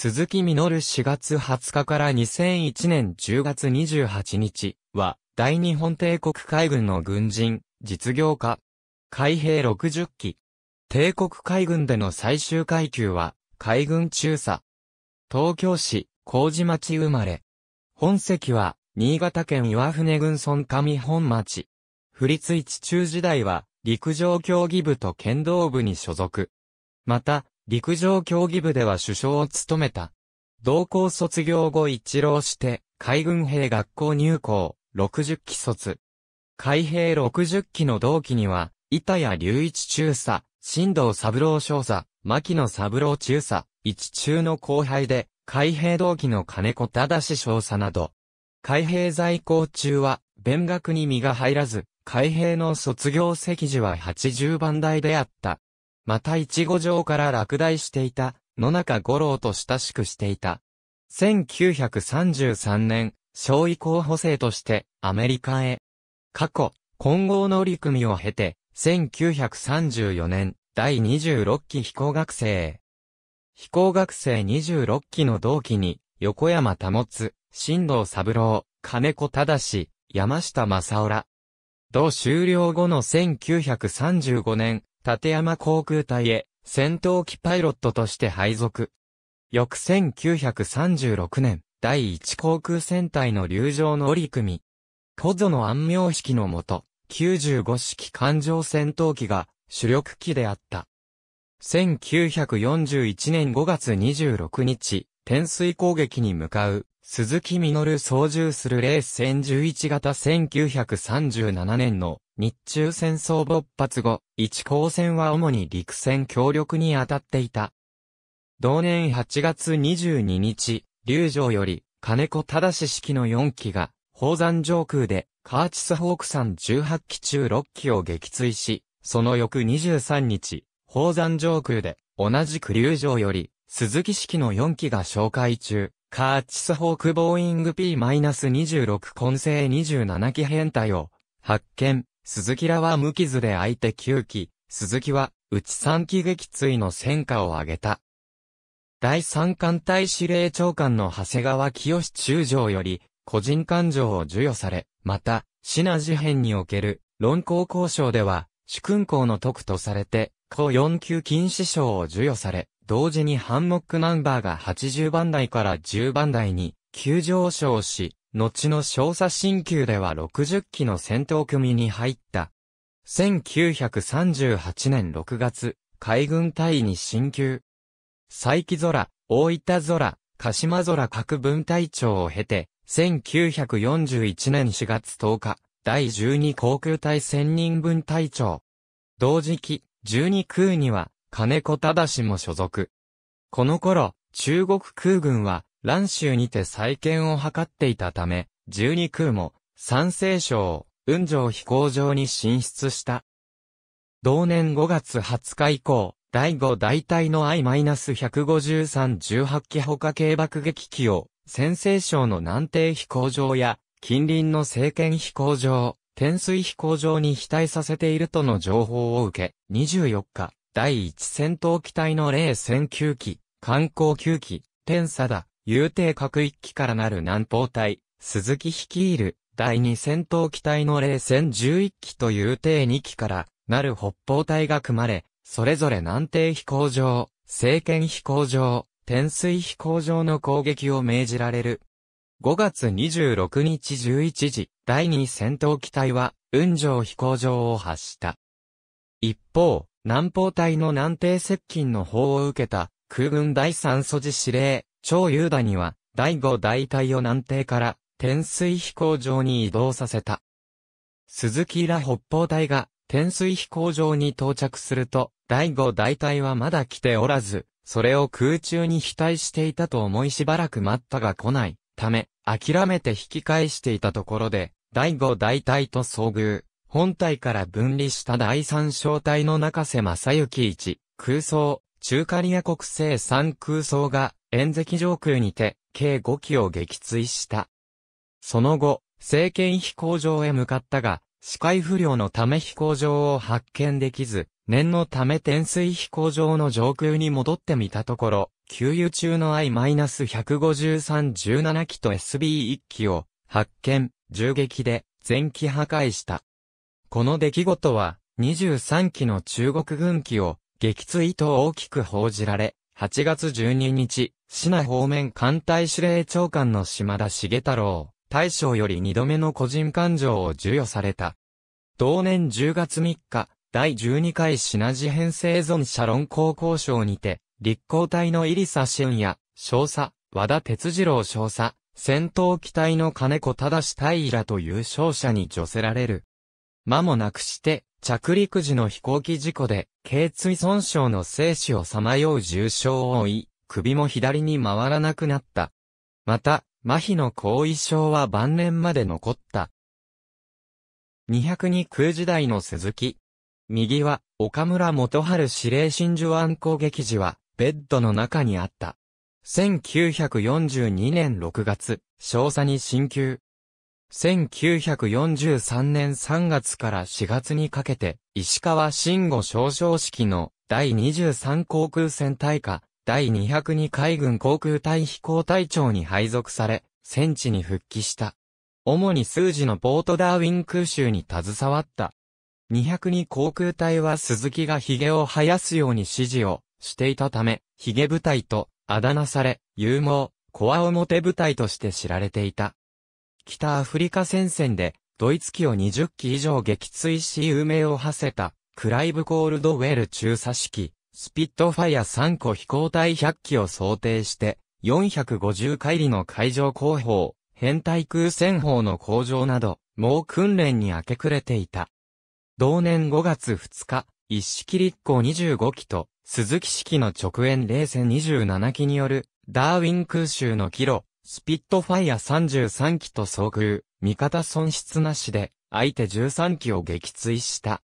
鈴木みのる4月20日から2001年10月28日は、大日本帝国海軍の軍人、実業家。海兵60期。帝国海軍での最終階級は、海軍中佐。東京市、麹町生まれ。本籍は、新潟県岩船郡村上本町。不立一中時代は、陸上競技部と剣道部に所属。また、陸上競技部では首相を務めた。同校卒業後一浪して、海軍兵学校入校、60期卒。海兵60期の同期には、板谷隆一中佐、新藤三郎少佐、牧野三郎中佐、一中の後輩で、海兵同期の金子忠少佐など。海兵在校中は、勉学に身が入らず、海兵の卒業席次は80番台であった。また一五条から落第していた、野中五郎と親しくしていた。1933年、小移候補生としてアメリカへ。過去、混合乗組を経て、1934年、第26期飛行学生。へ。飛行学生26期の同期に、横山保つ、新藤三郎、金子忠、山下正浦。同終了後の1935年、立山航空隊へ戦闘機パイロットとして配属。翌1936年、第1航空戦隊の流上の折り組。古都の安妙式のもと、95式艦上戦闘機が主力機であった。1941年5月26日、天水攻撃に向かう、鈴木実操縦するレース戦11型1937年の日中戦争勃発後、一航戦は主に陸戦協力に当たっていた。同年8月22日、竜城より金子正式の4機が、宝山上空でカーチスホーク山18機中6機を撃墜し、その翌23日、宝山上空で同じく竜城より鈴木式の4機が紹介中、カーチスホークボーイング P-26 混成27機編隊を発見。鈴木らは無傷で相手9機、鈴木は内3機撃墜の戦果を挙げた。第3艦隊司令長官の長谷川清中将より、個人感情を授与され、また、シナ事変における論考交渉では、主君校の特とされて、高4級禁止賞を授与され、同時にハンモックナンバーが80番台から10番台に急上昇し、後の小佐新旧では60機の戦闘組に入った。1938年6月、海軍隊に進級。佐伯空、大分空、鹿島空各分隊長を経て、1941年4月10日、第12航空隊1000人分隊長。同時期、12空には、金子忠も所属。この頃、中国空軍は、蘭州にて再建を図っていたため、12空も、山西省、雲上飛行場に進出した。同年5月20日以降、第5大隊の I-153-18 機他軽爆撃機を、先西省の南帝飛行場や、近隣の政権飛行場、天水飛行場に飛対させているとの情報を受け、24日、第一戦闘機体の零戦9機、観光9機、天佐だ、遊艇各1機からなる南方隊、鈴木率いる、第二戦闘機体の零戦11機と遊艇2機からなる北方隊が組まれ、それぞれ南帝飛行場、政権飛行場、天水飛行場の攻撃を命じられる。5月26日11時、第2戦闘機体は、雲上飛行場を発した。一方、南方隊の南帝接近の砲を受けた、空軍第三素地司令、超優大には、第五大隊を南帝から、天水飛行場に移動させた。鈴木ら北方隊が、天水飛行場に到着すると、第五大隊はまだ来ておらず、それを空中に非対していたと思いしばらく待ったが来ない、ため、諦めて引き返していたところで、第五大隊と遭遇。本体から分離した第三小隊の中瀬正幸一、空想、中華リア国勢三空想が、遠赤上空にて、計5機を撃墜した。その後、政権飛行場へ向かったが、視界不良のため飛行場を発見できず、念のため天水飛行場の上空に戻ってみたところ、給油中の I-15317 機と SB1 機を発見、銃撃で前機破壊した。この出来事は、23機の中国軍機を撃墜と大きく報じられ、8月12日、市内方面艦隊司令長官の島田茂太郎、大将より2度目の個人感情を授与された。同年10月3日、第12回品ジ編生存者論高交賞にて、立候隊の入佐俊也、少佐、和田哲次郎少佐、戦闘機隊の金子忠大らという勝者に助せられる。間もなくして、着陸時の飛行機事故で、頸椎損傷の生死をさまよう重傷を負い、首も左に回らなくなった。また、麻痺の後遺症は晩年まで残った。202空時代の鈴木。右は、岡村元春司令真珠湾攻撃時は、ベッドの中にあった。1942年6月、少佐に進級。1943年3月から4月にかけて、石川慎吾少将式の第23航空戦隊下、第202海軍航空隊飛行隊長に配属され、戦地に復帰した。主に数字のポートダーウィン空襲に携わった。202航空隊は鈴木が髭を生やすように指示をしていたため、髭部隊とあだ名され、勇猛、コア表部隊として知られていた。北アフリカ戦線で、ドイツ機を20機以上撃墜し有名を馳せた、クライブ・コールドウェル中佐式、スピットファイア3個飛行体100機を想定して、450海里の海上工法、変態空戦法の向上など、もう訓練に明け暮れていた。同年5月2日、一式立港25機と、鈴木式の直縁冷戦27機による、ダーウィン空襲のキロ、スピットファイア33機と遭遇、味方損失なしで、相手13機を撃墜した。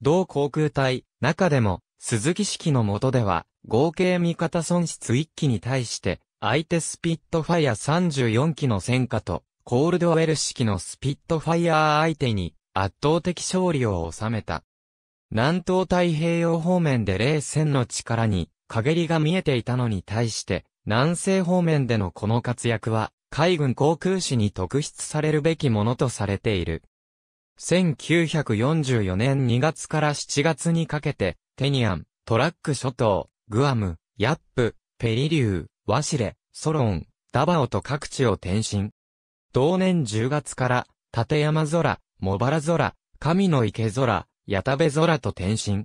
同航空隊、中でも、鈴木式の下では、合計味方損失1機に対して、相手スピットファイア34機の戦果と、コールドウェル式のスピットファイア相手に、圧倒的勝利を収めた。南東太平洋方面で冷戦の力に、陰りが見えていたのに対して、南西方面でのこの活躍は、海軍航空士に特筆されるべきものとされている。1944年2月から7月にかけて、テニアン、トラック諸島、グアム、ヤップ、ペリリュー、ワシレ、ソロン、ダバオと各地を転身。同年10月から、立山空、茂原空、神の池空、矢田部空と転身。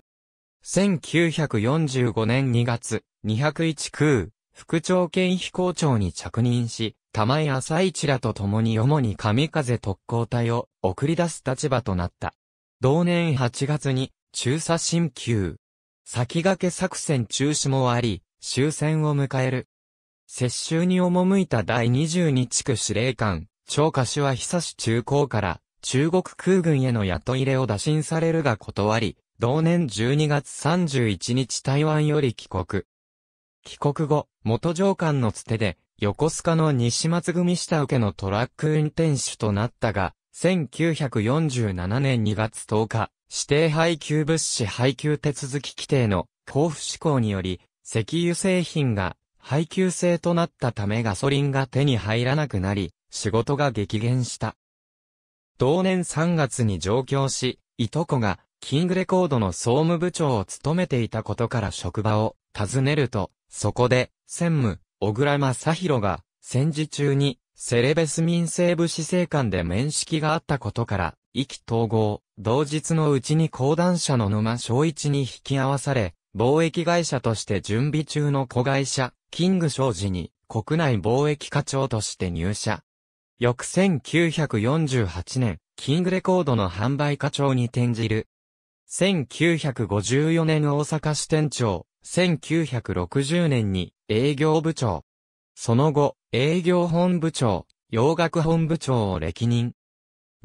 1945年2月、201空、副長兼飛行長に着任し、玉井朝一らと共に主に神風特攻隊を送り出す立場となった。同年8月に中佐進級。先駆け作戦中止もあり、終戦を迎える。接収に赴いた第22地区司令官、長柏久志中高から中国空軍への雇い入れを打診されるが断り、同年12月31日台湾より帰国。帰国後、元上官のつてで、横須賀の西松組下請けのトラック運転手となったが、1947年2月10日、指定配給物資配給手続き規定の交付施行により、石油製品が配給制となったためガソリンが手に入らなくなり、仕事が激減した。同年3月に上京し、いとこがキングレコードの総務部長を務めていたことから職場を訪ねると、そこで、専務、小倉正宏が、戦時中に、セレベス民政部市政官で面識があったことから、意気統合、同日のうちに講談社の沼正一に引き合わされ、貿易会社として準備中の子会社、キング商事に、国内貿易課長として入社。翌1948年、キングレコードの販売課長に転じる。1954年大阪支店長、1960年に営業部長。その後、営業本部長、洋楽本部長を歴任。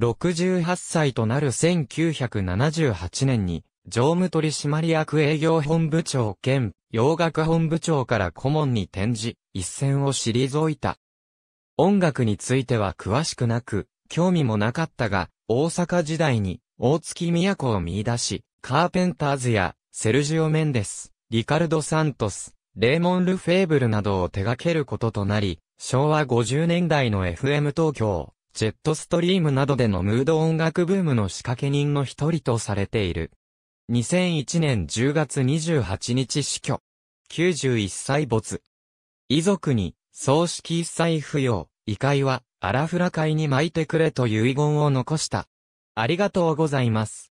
68歳となる1978年に、常務取締役営業本部長兼洋楽本部長から顧問に転じ、一線を退いた。音楽については詳しくなく、興味もなかったが、大阪時代に大月都を見出し、カーペンターズやセルジオ・メンデス、リカルド・サントス、レーモン・ル・フェーブルなどを手掛けることとなり、昭和50年代の FM 東京、ジェットストリームなどでのムード音楽ブームの仕掛け人の一人とされている。2001年10月28日死去。91歳没。遺族に、葬式一切不要、遺骸は、アラフラ会に巻いてくれと遺言を残した。ありがとうございます。